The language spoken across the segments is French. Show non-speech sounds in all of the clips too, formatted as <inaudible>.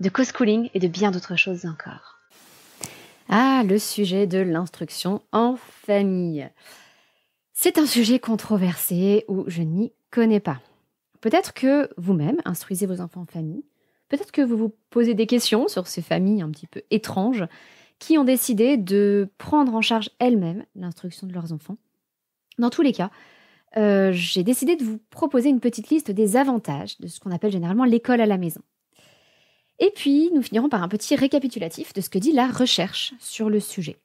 de co-schooling et de bien d'autres choses encore. Ah, le sujet de l'instruction en famille. C'est un sujet controversé où je n'y connais pas. Peut-être que vous-même instruisez vos enfants en famille. Peut-être que vous vous posez des questions sur ces familles un petit peu étranges qui ont décidé de prendre en charge elles-mêmes l'instruction de leurs enfants. Dans tous les cas, euh, j'ai décidé de vous proposer une petite liste des avantages de ce qu'on appelle généralement l'école à la maison. Et puis, nous finirons par un petit récapitulatif de ce que dit la recherche sur le sujet.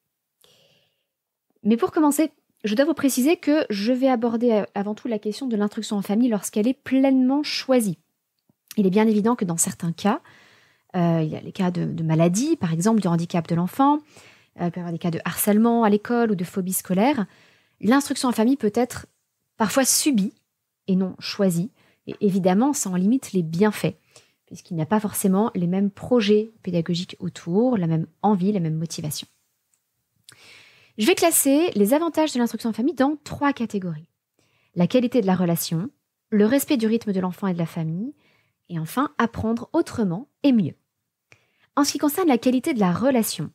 Mais pour commencer, je dois vous préciser que je vais aborder euh, avant tout la question de l'instruction en famille lorsqu'elle est pleinement choisie. Il est bien évident que dans certains cas, euh, il y a les cas de, maladie, par exemple, du handicap de l'enfant, euh, il peut y avoir des cas de harcèlement à l'école ou de phobie scolaire. L'instruction en famille peut être parfois subie et non choisie. Et évidemment, ça en limite les bienfaits puisqu'il n'y a pas forcément les mêmes projets pédagogiques autour, la même envie, la même motivation. Je vais classer les avantages de l'instruction en famille dans trois catégories. La qualité de la relation, le respect du rythme de l'enfant et de la famille, et enfin apprendre autrement et mieux. En ce qui concerne la qualité de la relation,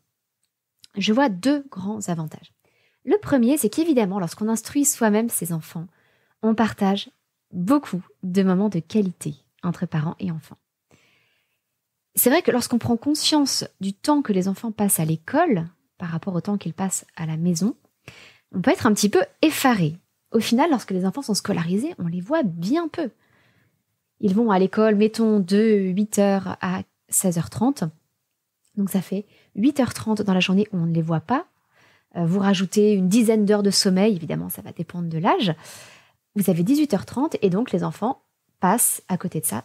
je vois deux grands avantages. Le premier, c'est qu'évidemment, lorsqu'on instruit soi-même ses enfants, on partage beaucoup de moments de qualité entre parents et enfants c'est vrai que lorsqu'on prend conscience du temps que les enfants passent à l'école par rapport au temps qu'ils passent à la maison, on peut être un petit peu effaré. Au final, lorsque les enfants sont scolarisés, on les voit bien peu. Ils vont à l'école, mettons, de 8h à 16h30. Donc ça fait 8h30 dans la journée où on ne les voit pas. Euh, vous rajoutez une dizaine d'heures de sommeil, évidemment, ça va dépendre de l'âge. Vous avez 18h30 et donc les enfants passent à côté de ça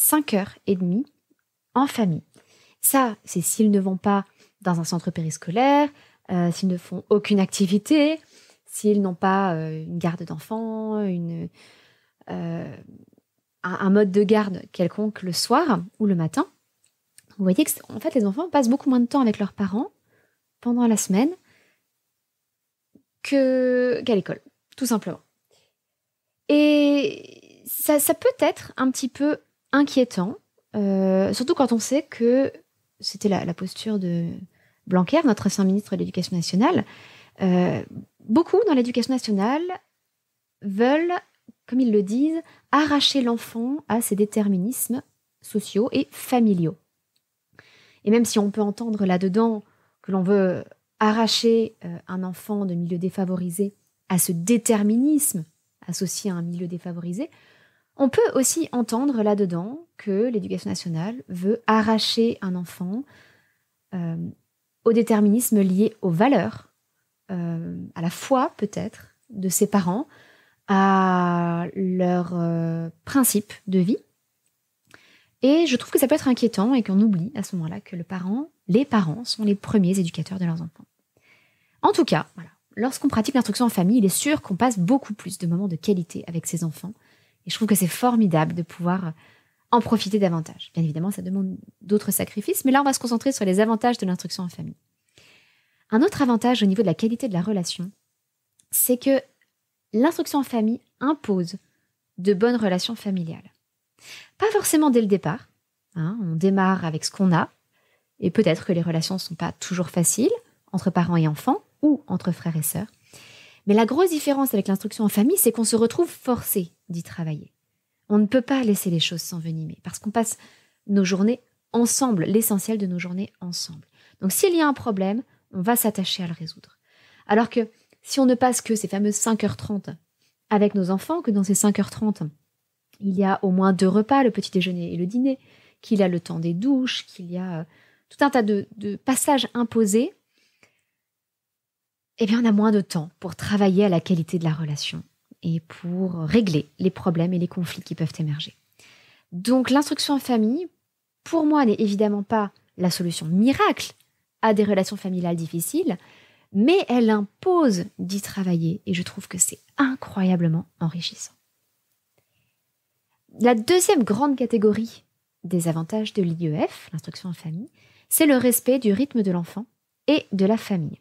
5h30 en famille. Ça, c'est s'ils ne vont pas dans un centre périscolaire, euh, s'ils ne font aucune activité, s'ils n'ont pas euh, une garde d'enfants, euh, un, mode de garde quelconque le soir ou le matin. Vous voyez que, en fait, les enfants passent beaucoup moins de temps avec leurs parents pendant la semaine que, qu'à l'école, tout simplement. Et ça, ça peut être un petit peu inquiétant euh, surtout quand on sait que c'était la, posture de Blanquer, notre ancien ministre de l'Éducation nationale. Euh, beaucoup dans l'Éducation nationale veulent, comme ils le disent, arracher l'enfant à ses déterminismes sociaux et familiaux. Et même si on peut entendre là-dedans que l'on veut arracher euh, un enfant de milieu défavorisé à ce déterminisme associé à un milieu défavorisé, on peut aussi entendre là-dedans que l'éducation nationale veut arracher un enfant euh, au déterminisme lié aux valeurs, euh, à la foi peut-être, de ses parents, à leurs euh, principes de vie. Et je trouve que ça peut être inquiétant et qu'on oublie à ce moment-là que les parents sont les premiers éducateurs de leurs enfants. En tout cas, lorsqu'on pratique l'instruction en famille, il est sûr qu'on passe beaucoup plus de moments de qualité avec ses enfants et je trouve que c'est formidable de pouvoir euh, en profiter davantage. Bien évidemment, ça demande d'autres sacrifices, mais là, on va se concentrer sur les avantages de l'instruction en famille. Un autre avantage au niveau de la qualité de la relation, c'est que l'instruction en famille impose de bonnes relations familiales. Pas forcément dès le départ. Hein, on démarre avec ce qu'on a, et peut-être que les relations ne sont pas toujours faciles entre parents et enfants ou entre frères et sœurs. Mais la grosse différence avec l'instruction en famille, c'est qu'on se retrouve forcé d'y travailler. On ne peut pas laisser les choses s'envenimer parce qu'on passe nos journées ensemble, l'essentiel de nos journées ensemble. Donc s'il y a un problème, on va s'attacher à le résoudre. Alors que si on ne passe que ces fameuses 5h30 avec nos enfants, que dans ces 5h30, il y a au moins deux repas, le petit déjeuner et le dîner, qu'il y a le temps des douches, qu'il y a euh, tout un tas de, passages imposés, eh bien on a moins de temps pour travailler à la qualité de la relation et pour régler les problèmes et les conflits qui peuvent émerger. Donc l'instruction en famille, pour moi, n'est évidemment pas la solution miracle à des relations familiales difficiles, mais elle impose d'y travailler et je trouve que c'est incroyablement enrichissant. La deuxième grande catégorie des avantages de l'IEF, l'instruction en famille, c'est le respect du rythme de l'enfant et de la famille.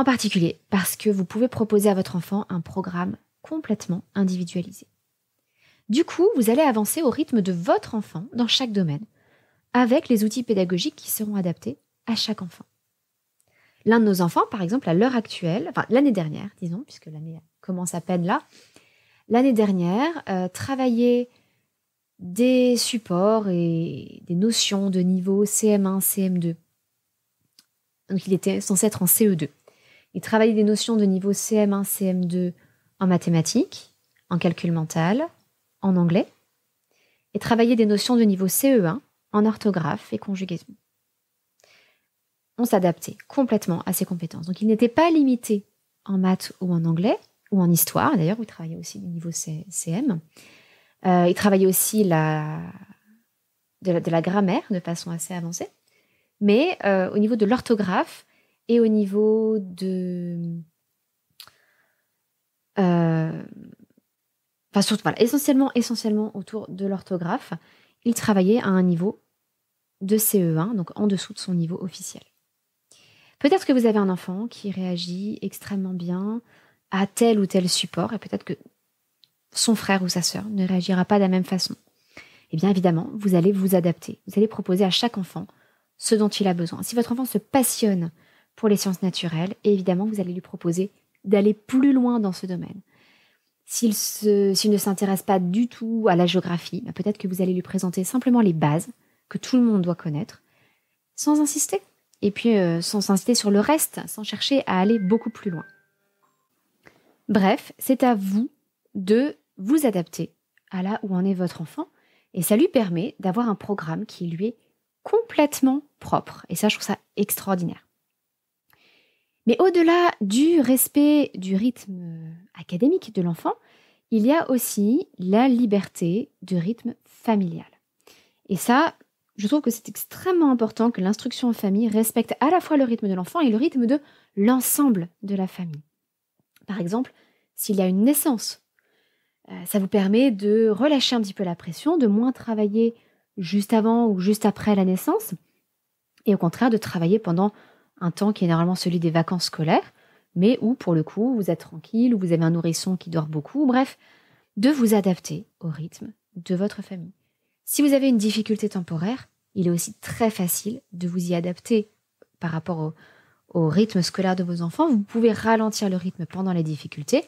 En particulier parce que vous pouvez proposer à votre enfant un programme complètement individualisé. Du coup, vous allez avancer au rythme de votre enfant dans chaque domaine, avec les outils pédagogiques qui seront adaptés à chaque enfant. L'un de nos enfants, par exemple, à l'heure actuelle, enfin l'année dernière, disons, puisque l'année commence à peine là, l'année dernière, euh, travaillait des supports et des notions de niveau CM1, CM2. Donc il était censé être en CE2. Il travaillait des notions de niveau CM1, CM2 en mathématiques, en calcul mental, en anglais, et travaillait des notions de niveau CE1 en orthographe et conjugaison. On s'adaptait complètement à ses compétences. Donc il n'était pas limité en maths ou en anglais, ou en histoire d'ailleurs, où il travaillait aussi du niveau CM. Euh, il travaillait aussi De, la, grammaire de façon assez avancée. Mais euh, au niveau de l'orthographe, et au niveau de... Euh, enfin, surtout, essentiellement, essentiellement autour de l'orthographe, il travaillait à un niveau de CE1, donc en dessous de son niveau officiel. Peut-être que vous avez un enfant qui réagit extrêmement bien à tel ou tel support, et peut-être que son frère ou sa sœur ne réagira pas de la même façon. Eh bien évidemment, vous allez vous adapter, vous allez proposer à chaque enfant ce dont il a besoin. Si votre enfant se passionne pour les sciences naturelles, et évidemment, vous allez lui proposer d'aller plus loin dans ce domaine. S'il, ne s'intéresse pas du tout à la géographie, bah, peut-être que vous allez lui présenter simplement les bases que tout le monde doit connaître, sans insister, et puis euh, sans s'insister sur le reste, sans chercher à aller beaucoup plus loin. Bref, c'est à vous de vous adapter à là où en est votre enfant, et ça lui permet d'avoir un programme qui lui est complètement propre. Et ça, je trouve ça extraordinaire. Mais au-delà du respect du rythme euh, académique de l'enfant, il y a aussi la liberté du rythme familial. Et ça, je trouve que c'est extrêmement important que l'instruction en famille respecte à la fois le rythme de l'enfant et le rythme de l'ensemble de la famille. Par exemple, s'il y a une naissance, euh, ça vous permet de relâcher un petit peu la pression, de moins travailler juste avant ou juste après la naissance, et au contraire de travailler pendant un temps qui est normalement celui des vacances scolaires, mais où pour le coup vous êtes tranquille, où vous avez un nourrisson qui dort beaucoup, bref, de vous adapter au rythme de votre famille. Si vous avez une difficulté temporaire, il est aussi très facile de vous y adapter par rapport au, rythme scolaire de vos enfants. Vous pouvez ralentir le rythme pendant les difficultés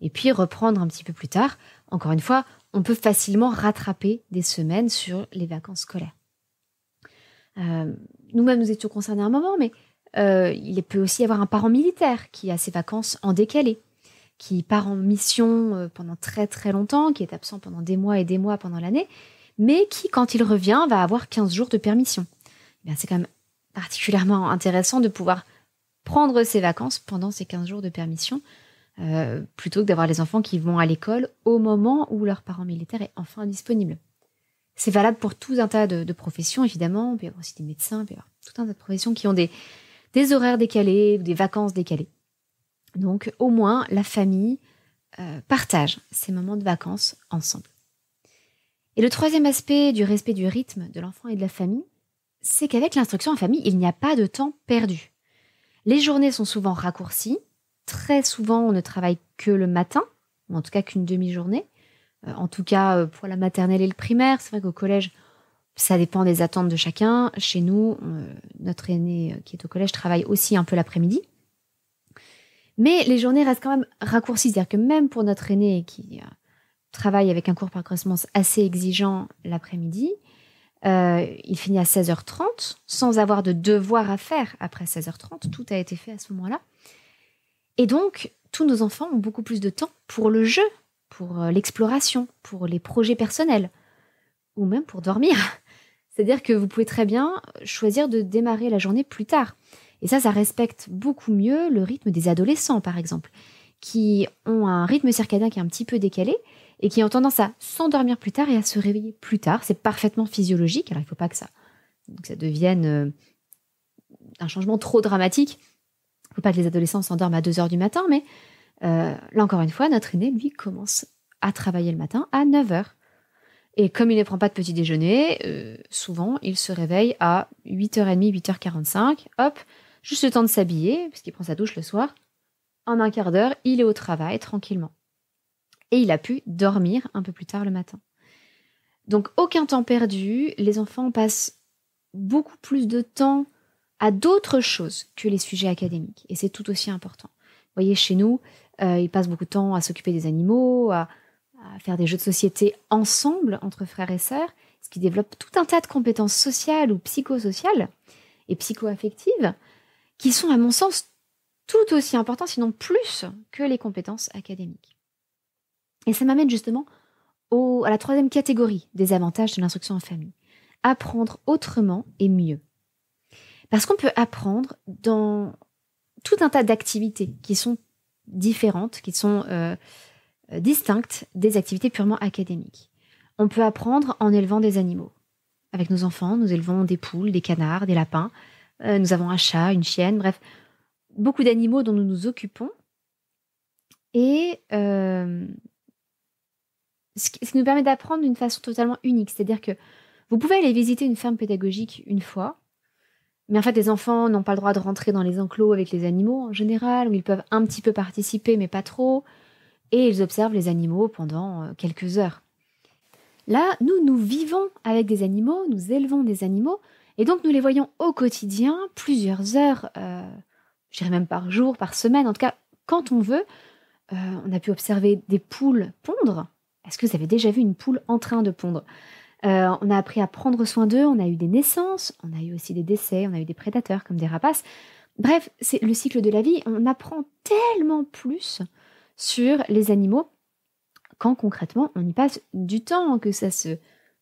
et puis reprendre un petit peu plus tard. Encore une fois, on peut facilement rattraper des semaines sur les vacances scolaires. Euh, nous-mêmes, nous étions concernés à un moment, mais euh, il peut aussi y avoir un parent militaire qui a ses vacances en décalé, qui part en mission euh, pendant très très longtemps, qui est absent pendant des mois et des mois pendant l'année, mais qui, quand il revient, va avoir 15 jours de permission. Eh c'est quand même particulièrement intéressant de pouvoir prendre ses vacances pendant ces 15 jours de permission, euh, plutôt que d'avoir les enfants qui vont à l'école au moment où leur parent militaire est enfin disponible. C'est valable pour tout un tas de, de professions, évidemment. Il peut y avoir aussi des médecins, il peut y avoir tout un tas de professions qui ont des, des horaires décalés, des vacances décalées. Donc au moins la famille euh, partage ces moments de vacances ensemble. Et le troisième aspect du respect du rythme de l'enfant et de la famille, c'est qu'avec l'instruction en famille, il n'y a pas de temps perdu. Les journées sont souvent raccourcies, très souvent on ne travaille que le matin, ou en tout cas qu'une demi-journée, euh, en tout cas euh, pour la maternelle et le primaire. C'est vrai qu'au collège, ça dépend des attentes de chacun. Chez nous, euh, notre aîné euh, qui est au collège travaille aussi un peu l'après-midi. Mais les journées restent quand même raccourcies. C'est-à-dire que même pour notre aîné qui euh, travaille avec un cours par correspondance assez exigeant l'après-midi, il finit à 16h30 sans avoir de devoir à faire après 16h30. Tout a été fait à ce moment-là. Et donc, tous nos enfants ont beaucoup plus de temps pour le jeu, pour l'exploration, pour les projets personnels, ou même pour dormir. C'est-à-dire que vous pouvez très bien choisir de démarrer la journée plus tard. Et ça, ça respecte beaucoup mieux le rythme des adolescents, par exemple, qui ont un rythme circadien qui est un petit peu décalé et qui ont tendance à s'endormir plus tard et à se réveiller plus tard. C'est parfaitement physiologique. Alors, il ne faut pas que ça, ça devienne euh, un changement trop dramatique. Il ne faut pas que les adolescents s'endorment à 2 heures du matin, mais euh, là encore une fois, notre aîné, lui, commence à travailler le matin à 9 h et comme il ne prend pas de petit déjeuner, euh, souvent il se réveille à 8h30, 8h45, hop, juste le temps de s'habiller, puisqu'il prend sa douche le soir. En un quart d'heure, il est au travail tranquillement. Et il a pu dormir un peu plus tard le matin. Donc aucun temps perdu, les enfants passent beaucoup plus de temps à d'autres choses que les sujets académiques. Et c'est tout aussi important. Vous voyez, chez nous, euh, ils passent beaucoup de temps à s'occuper des animaux, à à faire des jeux de société ensemble entre frères et sœurs, ce qui développe tout un tas de compétences sociales ou psychosociales et psycho psychoaffectives qui sont à mon sens tout aussi importantes, sinon plus que les compétences académiques. Et ça m'amène justement au, à la troisième catégorie des avantages de l'instruction en famille. Apprendre autrement et mieux. Parce qu'on peut apprendre dans tout un tas d'activités qui sont différentes, qui sont euh, euh, distinctes des activités purement académiques. On peut apprendre en élevant des animaux. Avec nos enfants, nous élevons des poules, des canards, des lapins. Euh, nous avons un chat, une chienne, bref, beaucoup d'animaux dont nous nous occupons. Et euh, ce qui nous permet d'apprendre d'une façon totalement unique. C'est-à-dire que vous pouvez aller visiter une ferme pédagogique une fois, mais en fait, les enfants n'ont pas le droit de rentrer dans les enclos avec les animaux en général, où ils peuvent un petit peu participer, mais pas trop et ils observent les animaux pendant euh, quelques heures. Là, nous, nous vivons avec des animaux, nous élevons des animaux, et donc nous les voyons au quotidien, plusieurs heures, euh, je dirais même par jour, par semaine, en tout cas quand on veut. Euh, on a pu observer des poules pondre. Est-ce que vous avez déjà vu une poule en train de pondre euh, On a appris à prendre soin d'eux, on a eu des naissances, on a eu aussi des décès, on a eu des prédateurs comme des rapaces. Bref, c'est le cycle de la vie, on apprend tellement plus sur les animaux quand concrètement on y passe du temps, que ça se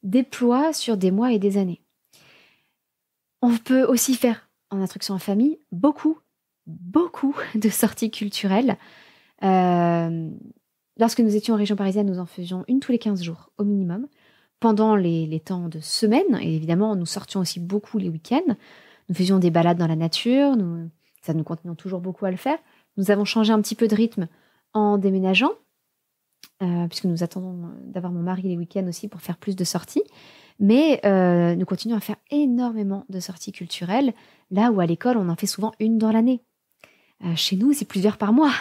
déploie sur des mois et des années. On peut aussi faire en instruction en famille beaucoup, beaucoup <laughs> de sorties culturelles. Euh, lorsque nous étions en région parisienne, nous en faisions une tous les 15 jours au minimum, pendant les, temps de semaine, et évidemment nous sortions aussi beaucoup les week-ends. Nous faisions des balades dans la nature, ça nous continuons toujours beaucoup à le faire. Nous avons changé un petit peu de rythme en déménageant, euh, puisque nous attendons euh, d'avoir mon mari les week-ends aussi pour faire plus de sorties. Mais euh, nous continuons à faire énormément de sorties culturelles, là où à l'école on en fait souvent une dans l'année. chez nous, c'est plusieurs par mois.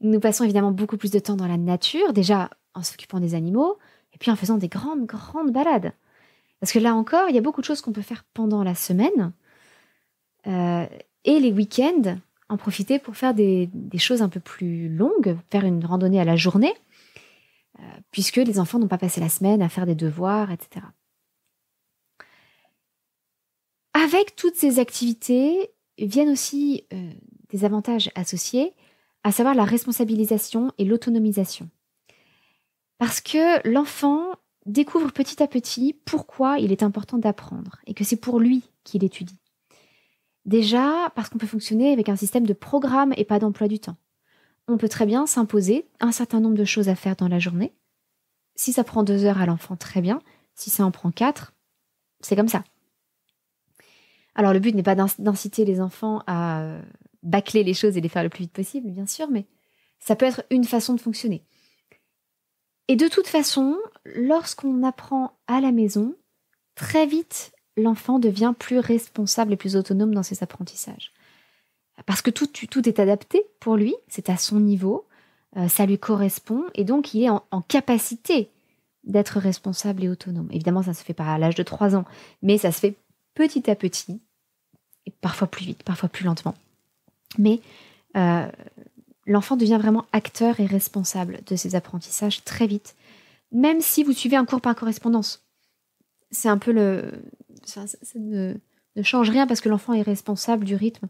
Nous passons évidemment beaucoup plus de temps dans la nature, déjà en s'occupant des animaux, et puis en faisant des grandes, grandes balades. Parce que là encore, il y a beaucoup de choses qu'on peut faire pendant la semaine. et les week-ends, en profiter pour faire des, choses un peu plus longues, faire une randonnée à la journée, euh, puisque les enfants n'ont pas passé la semaine à faire des devoirs, etc. Avec toutes ces activités viennent aussi euh, des avantages associés, à savoir la responsabilisation et l'autonomisation. Parce que l'enfant découvre petit à petit pourquoi il est important d'apprendre et que c'est pour lui qu'il étudie. Déjà parce qu'on peut fonctionner avec un système de programme et pas d'emploi du temps. On peut très bien s'imposer un certain nombre de choses à faire dans la journée. Si ça prend deux heures à l'enfant, très bien. Si ça en prend quatre, c'est comme ça. Alors le but n'est pas d'inciter les enfants à euh, bâcler les choses et les faire le plus vite possible, bien sûr, mais ça peut être une façon de fonctionner. Et de toute façon, lorsqu'on apprend à la maison, très vite, l'enfant devient plus responsable et plus autonome dans ses apprentissages. Parce que tout, est adapté pour lui, c'est à son niveau, euh, ça lui correspond, et donc il est en, capacité d'être responsable et autonome. Évidemment, ça ne se fait pas à l'âge de 3 ans, mais ça se fait petit à petit, et parfois plus vite, parfois plus lentement. Mais euh, l'enfant devient vraiment acteur et responsable de ses apprentissages très vite, même si vous suivez un cours par correspondance c'est un peu le. Ça, ne, ne, change rien parce que l'enfant est responsable du rythme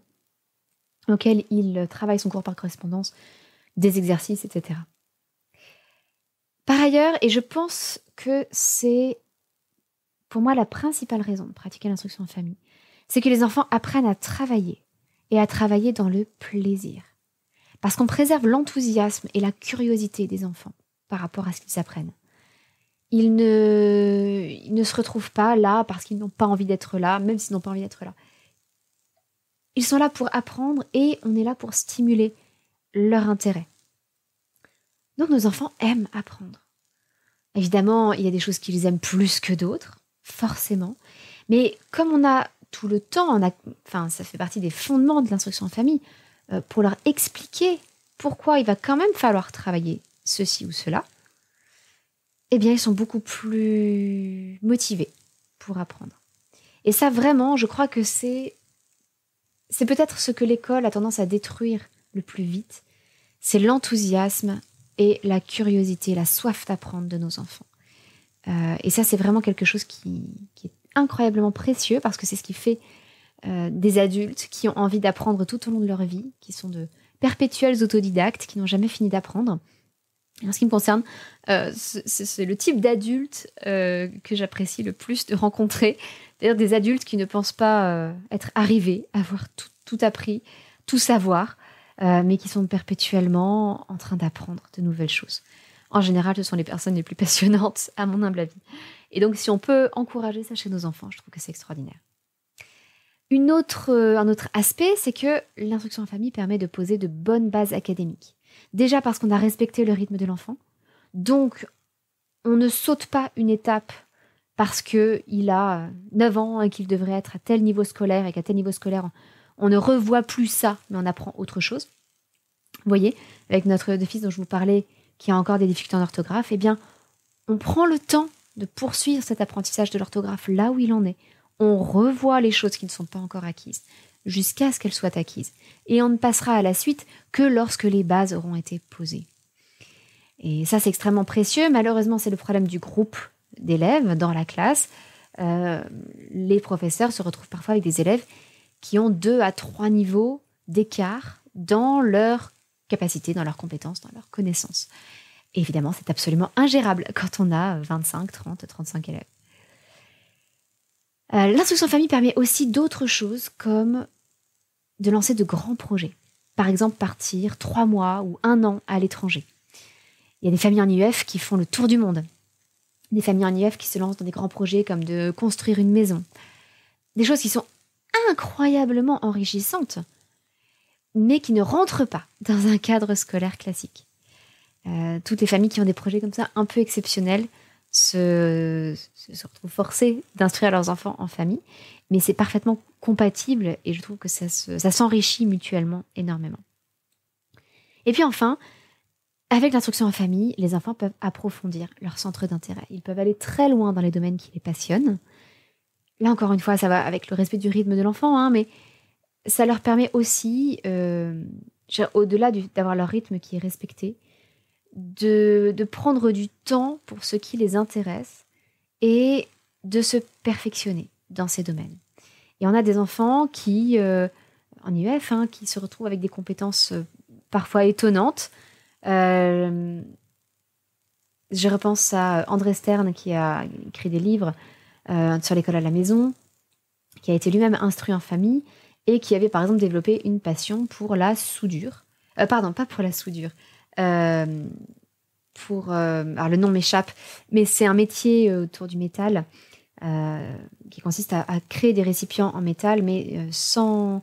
auquel il travaille son cours par correspondance, des exercices, etc. Par ailleurs, et je pense que c'est pour moi la principale raison de pratiquer l'instruction en famille, c'est que les enfants apprennent à travailler et à travailler dans le plaisir. Parce qu'on préserve l'enthousiasme et la curiosité des enfants par rapport à ce qu'ils apprennent ils ne, se retrouvent pas là parce qu'ils n'ont pas envie d'être là, même s'ils n'ont pas envie d'être là. Ils sont là pour apprendre et on est là pour stimuler leur intérêt. Donc nos enfants aiment apprendre. Évidemment, il y a des choses qu'ils aiment plus que d'autres, forcément. Mais comme on a tout le temps, on enfin, ça fait partie des fondements de l'instruction en famille, euh, pour leur expliquer pourquoi il va quand même falloir travailler ceci ou cela, eh bien, ils sont beaucoup plus motivés pour apprendre. Et ça, vraiment, je crois que c'est, c'est peut-être ce que l'école a tendance à détruire le plus vite. C'est l'enthousiasme et la curiosité, la soif d'apprendre de nos enfants. Euh, et ça, c'est vraiment quelque chose qui, est incroyablement précieux parce que c'est ce qui fait euh, des adultes qui ont envie d'apprendre tout au long de leur vie, qui sont de perpétuels autodidactes, qui n'ont jamais fini d'apprendre. En ce qui me concerne, euh, c'est le type d'adulte euh, que j'apprécie le plus de rencontrer. C'est-à-dire des adultes qui ne pensent pas euh, être arrivés, avoir tout, tout appris, tout savoir, mais qui sont perpétuellement en train d'apprendre de nouvelles choses. En général, ce sont les personnes les plus passionnantes, à mon humble avis. Et donc, si on peut encourager ça chez nos enfants, je trouve que c'est extraordinaire. un autre aspect, c'est que l'instruction en famille permet de poser de bonnes bases académiques. Déjà parce qu'on a respecté le rythme de l'enfant. Donc, on ne saute pas une étape parce qu'il a 9 euh, ans et qu'il devrait être à tel niveau scolaire et qu'à tel niveau scolaire, on ne revoit plus ça, mais on apprend autre chose. Vous voyez, avec notre fils dont je vous parlais, qui a encore des difficultés en orthographe, eh bien, on prend le temps de poursuivre cet apprentissage de l'orthographe là où il en est. On revoit les choses qui ne sont pas encore acquises jusqu'à ce qu'elle soit acquise. Et on ne passera à la suite que lorsque les bases auront été posées. Et ça, c'est extrêmement précieux. Malheureusement, c'est le problème du groupe d'élèves dans la classe. Euh, les professeurs se retrouvent parfois avec des élèves qui ont deux à trois niveaux d'écart dans leur capacité, dans leurs compétences, dans leurs connaissances. évidemment, c'est absolument ingérable quand on a 25, 30, 35 élèves. Euh, l'instruction famille permet aussi d'autres choses comme de lancer de grands projets. Par exemple, partir trois mois ou un an à l'étranger. Il y a des familles en IEF qui font le tour du monde. Des familles en IEF qui se lancent dans des grands projets comme de construire une maison. Des choses qui sont incroyablement enrichissantes, mais qui ne rentrent pas dans un cadre scolaire classique. Euh, toutes les familles qui ont des projets comme ça un peu exceptionnels se, retrouvent forcés d'instruire leurs enfants en famille, mais c'est parfaitement compatible et je trouve que ça s'enrichit mutuellement énormément. Et puis enfin, avec l'instruction en famille, les enfants peuvent approfondir leur centre d'intérêt. Ils peuvent aller très loin dans les domaines qui les passionnent. Là encore une fois, ça va avec le respect du rythme de l'enfant, hein, mais ça leur permet aussi, euh, au-delà d'avoir leur rythme qui est respecté, de, prendre du temps pour ce qui les intéresse et de se perfectionner dans ces domaines. Et on a des enfants qui, euh, en IEF, hein, qui se retrouvent avec des compétences euh, parfois étonnantes. Euh, je repense à André Stern qui a écrit des livres sur l'école à la maison, qui a été lui-même instruit en famille et qui avait par exemple développé une passion pour la soudure. pardon, pas pour la soudure, euh, pour, euh, alors le nom m'échappe, mais c'est un métier euh, autour du métal qui consiste à, créer des récipients en métal, mais sans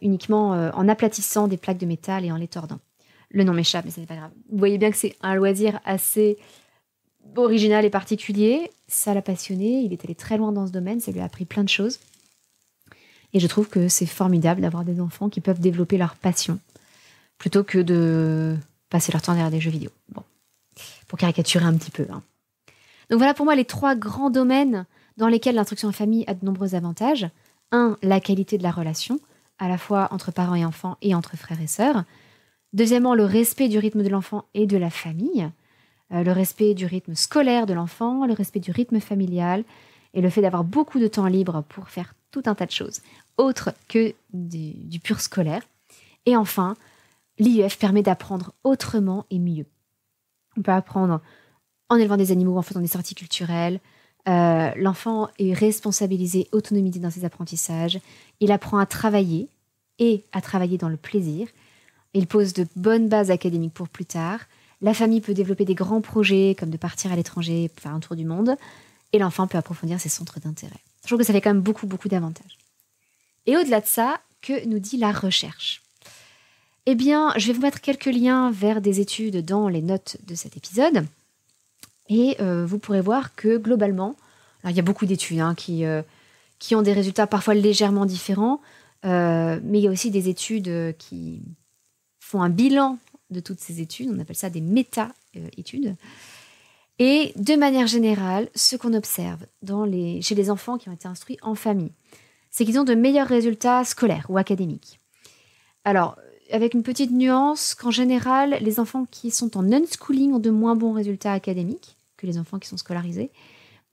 uniquement en aplatissant des plaques de métal et en les tordant. Le nom m'échappe, mais ce n'est pas grave. Vous voyez bien que c'est un loisir assez original et particulier. Ça l'a passionné, il est allé très loin dans ce domaine, ça lui a appris plein de choses. Et je trouve que c'est formidable d'avoir des enfants qui peuvent développer leur passion plutôt que de passer leur temps derrière des jeux vidéo. Bon, pour caricaturer un petit peu. Hein. Donc voilà pour moi les trois grands domaines dans lesquels l'instruction en famille a de nombreux avantages. Un, la qualité de la relation, à la fois entre parents et enfants et entre frères et sœurs. Deuxièmement, le respect du rythme de l'enfant et de la famille. Euh, le respect du rythme scolaire de l'enfant, le respect du rythme familial et le fait d'avoir beaucoup de temps libre pour faire tout un tas de choses, autres que du pur scolaire. Et enfin, l'IEF permet d'apprendre autrement et mieux. On peut apprendre en élevant des animaux, en faisant des sorties culturelles. Euh, l'enfant est responsabilisé, autonomisé dans ses apprentissages. Il apprend à travailler et à travailler dans le plaisir. Il pose de bonnes bases académiques pour plus tard. La famille peut développer des grands projets comme de partir à l'étranger, faire un tour du monde. Et l'enfant peut approfondir ses centres d'intérêt. Je trouve que ça fait quand même beaucoup, beaucoup d'avantages. Et au-delà de ça, que nous dit la recherche eh bien, je vais vous mettre quelques liens vers des études dans les notes de cet épisode. Et euh, vous pourrez voir que globalement, il y a beaucoup d'études hein, qui, euh, qui ont des résultats parfois légèrement différents, euh, mais il y a aussi des études qui font un bilan de toutes ces études, on appelle ça des méta-études. Et de manière générale, ce qu'on observe chez les enfants qui ont été instruits en famille, c'est qu'ils ont de meilleurs résultats scolaires ou académiques. Alors, avec une petite nuance qu'en général, les enfants qui sont en unschooling ont de moins bons résultats académiques que les enfants qui sont scolarisés.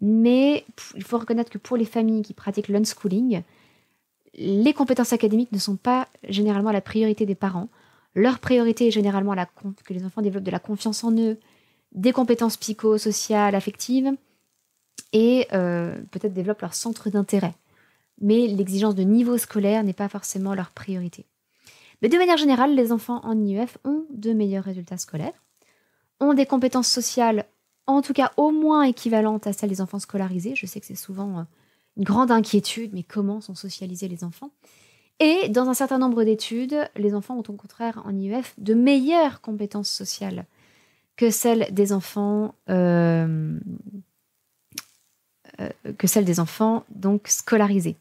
Mais il faut reconnaître que pour les familles qui pratiquent l'unschooling, les compétences académiques ne sont pas généralement la priorité des parents. Leur priorité est généralement la, que les enfants développent de la confiance en eux, des compétences psychosociales, affectives, et euh, peut-être développent leur centre d'intérêt. Mais l'exigence de niveau scolaire n'est pas forcément leur priorité. Mais de manière générale, les enfants en IEF ont de meilleurs résultats scolaires, ont des compétences sociales en tout cas au moins équivalentes à celles des enfants scolarisés. Je sais que c'est souvent euh, une grande inquiétude, mais comment sont socialisés les enfants Et dans un certain nombre d'études, les enfants ont au contraire en IEF de meilleures compétences sociales que celles des enfants euh, euh, que celles des enfants donc scolarisés.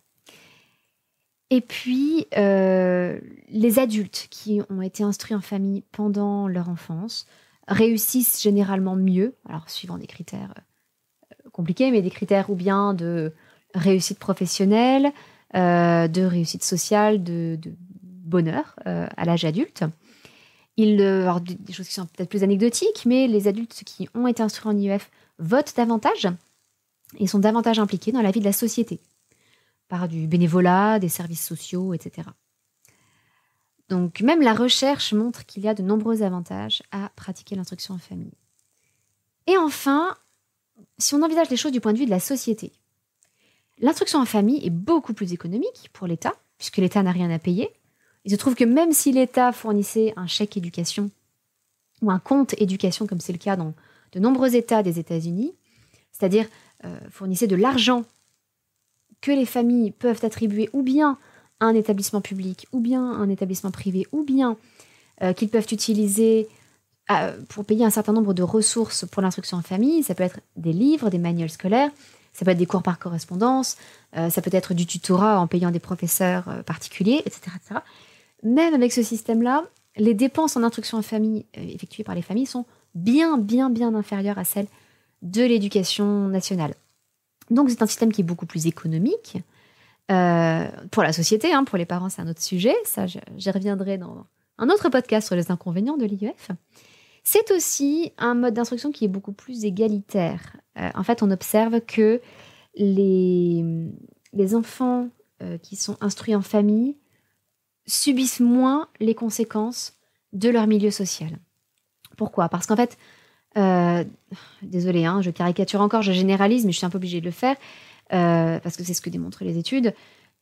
Et puis, euh, les adultes qui ont été instruits en famille pendant leur enfance réussissent généralement mieux, alors suivant des critères euh, compliqués, mais des critères ou bien de réussite professionnelle, euh, de réussite sociale, de, bonheur à l'âge adulte. Ils, des choses qui sont peut-être plus anecdotiques, mais les adultes qui ont été instruits en IEF votent davantage et sont davantage impliqués dans la vie de la société, par du bénévolat, des services sociaux, etc. Donc même la recherche montre qu'il y a de nombreux avantages à pratiquer l'instruction en famille. Et enfin, si on envisage les choses du point de vue de la société, l'instruction en famille est beaucoup plus économique pour l'État, puisque l'État n'a rien à payer. Il se trouve que même si l'État fournissait un chèque éducation ou un compte éducation, comme c'est le cas dans de nombreux États des États-Unis, c'est-à-dire euh, fournissait de l'argent que les familles peuvent attribuer ou bien à un établissement public, ou bien à un établissement privé, ou bien euh, qu'ils peuvent utiliser euh, pour payer un certain nombre de ressources pour l'instruction en famille. Ça peut être des livres, des manuels scolaires, ça peut être des cours par correspondance, euh, ça peut être du tutorat en payant des professeurs particuliers, etc., etc., Même avec ce système-là, les dépenses en instruction en famille effectuées par les familles sont bien, bien, bien inférieures à celles de l'éducation nationale. Donc c'est un système qui est beaucoup plus économique euh, pour la société, hein, pour les parents c'est un autre sujet, ça j'y reviendrai dans un autre podcast sur les inconvénients de l'IEF. C'est aussi un mode d'instruction qui est beaucoup plus égalitaire. Euh, en fait on observe que les, les enfants euh, qui sont instruits en famille subissent moins les conséquences de leur milieu social. Pourquoi Parce qu'en fait, désolé euh, désolée, hein, je caricature encore, je généralise, mais je suis un peu obligée de le faire, euh, parce que c'est ce que démontrent les études.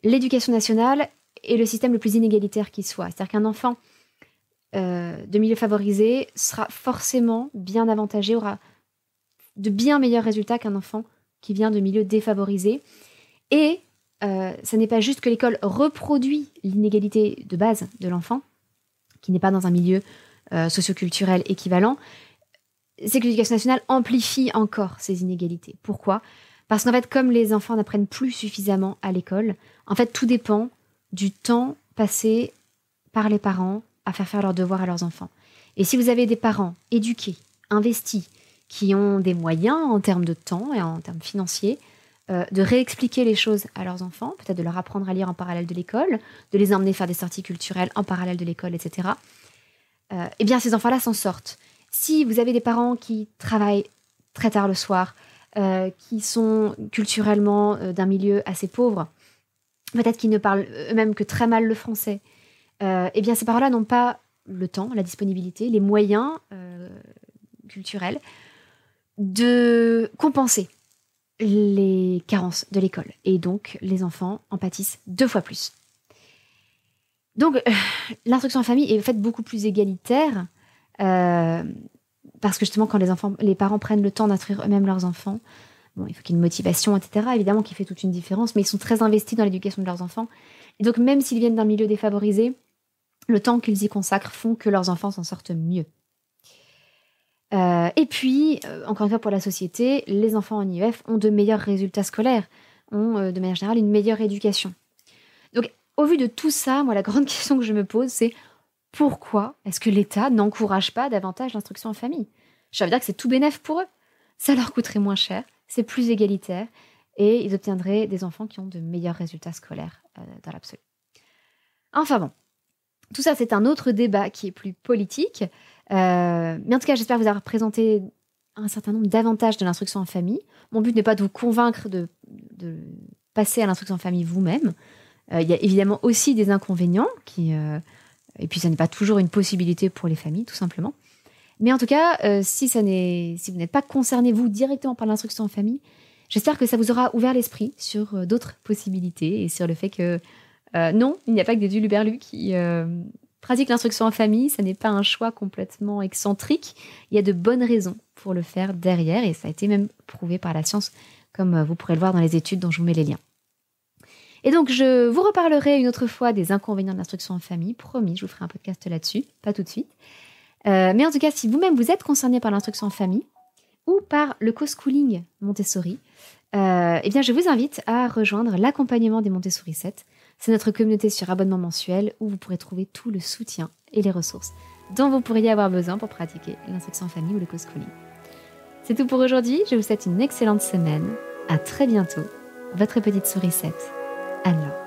L'éducation nationale est le système le plus inégalitaire qui soit. C'est-à-dire qu'un enfant euh, de milieu favorisé sera forcément bien avantagé, aura de bien meilleurs résultats qu'un enfant qui vient de milieu défavorisé. Et ça n'est pas juste que l'école reproduit l'inégalité de base de l'enfant, qui n'est pas dans un milieu socioculturel équivalent, c'est que l'éducation nationale amplifie encore ces inégalités. Pourquoi Parce qu'en fait, comme les enfants n'apprennent plus suffisamment à l'école, en fait, tout dépend du temps passé par les parents à faire faire leurs devoirs à leurs enfants. Et si vous avez des parents éduqués, investis, qui ont des moyens en termes de temps et en termes financiers, euh, de réexpliquer les choses à leurs enfants, peut-être de leur apprendre à lire en parallèle de l'école, de les emmener faire des sorties culturelles en parallèle de l'école, etc., euh, eh bien ces enfants-là s'en sortent si vous avez des parents qui travaillent très tard le soir, euh, qui sont culturellement euh, d'un milieu assez pauvre, peut-être qu'ils ne parlent eux-mêmes que très mal le français, euh, eh bien ces parents-là n'ont pas le temps, la disponibilité, les moyens culturels de compenser les carences de l'école. Et donc, les enfants en pâtissent deux fois plus. Donc, l'instruction en famille est en fait beaucoup plus égalitaire euh, parce que justement, quand les, enfants, les parents prennent le temps d'instruire eux-mêmes leurs enfants, bon, il faut qu'il y ait une motivation, etc. Évidemment, qui fait toute une différence, mais ils sont très investis dans l'éducation de leurs enfants. Et donc, même s'ils viennent d'un milieu défavorisé, le temps qu'ils y consacrent font que leurs enfants s'en sortent mieux. Euh, et puis, euh, encore une fois, pour la société, les enfants en IEF ont de meilleurs résultats scolaires, ont de manière générale une meilleure éducation. Donc, au vu de tout ça, moi, la <laughs> grande question que je me pose, c'est pourquoi est-ce que l'État n'encourage pas davantage l'instruction en famille Ça veut dire que c'est tout bénéf pour eux. Ça leur coûterait moins cher, c'est plus égalitaire et ils obtiendraient des enfants qui ont de meilleurs résultats scolaires euh, dans l'absolu. Enfin bon, tout ça c'est un autre débat qui est plus politique, euh, mais en tout cas j'espère vous avoir présenté un certain nombre d'avantages de l'instruction en famille. Mon but n'est pas de vous convaincre de, passer à l'instruction en famille vous-même. Euh, il y a évidemment aussi des inconvénients qui et puis, ça n'est pas toujours une possibilité pour les familles, tout simplement. Mais en tout cas, euh, si, ça vous n'êtes pas concerné, vous, directement par l'instruction en famille, j'espère que ça vous aura ouvert l'esprit sur euh, d'autres possibilités et sur le fait que euh, non, il n'y a pas que des huluberlus qui pratiquent l'instruction en famille. Ça n'est pas un choix complètement excentrique. Il y a de bonnes raisons pour le faire derrière et ça a été même prouvé par la science, comme vous pourrez le voir dans les études dont je vous mets les liens. Et donc, je vous reparlerai une autre fois des inconvénients de l'instruction en famille. Promis, je vous ferai un podcast là-dessus, pas tout de suite. Euh, mais en tout cas, si vous-même vous êtes concerné par l'instruction en famille ou par le co-schooling Montessori, euh, eh bien, je vous invite à rejoindre l'accompagnement des Montessori 7. C'est notre communauté sur abonnement mensuel où vous pourrez trouver tout le soutien et les ressources dont vous pourriez avoir besoin pour pratiquer l'instruction en famille ou le co-schooling. C'est tout pour aujourd'hui. Je vous souhaite une excellente semaine. À très bientôt. Votre petite 7. Alors...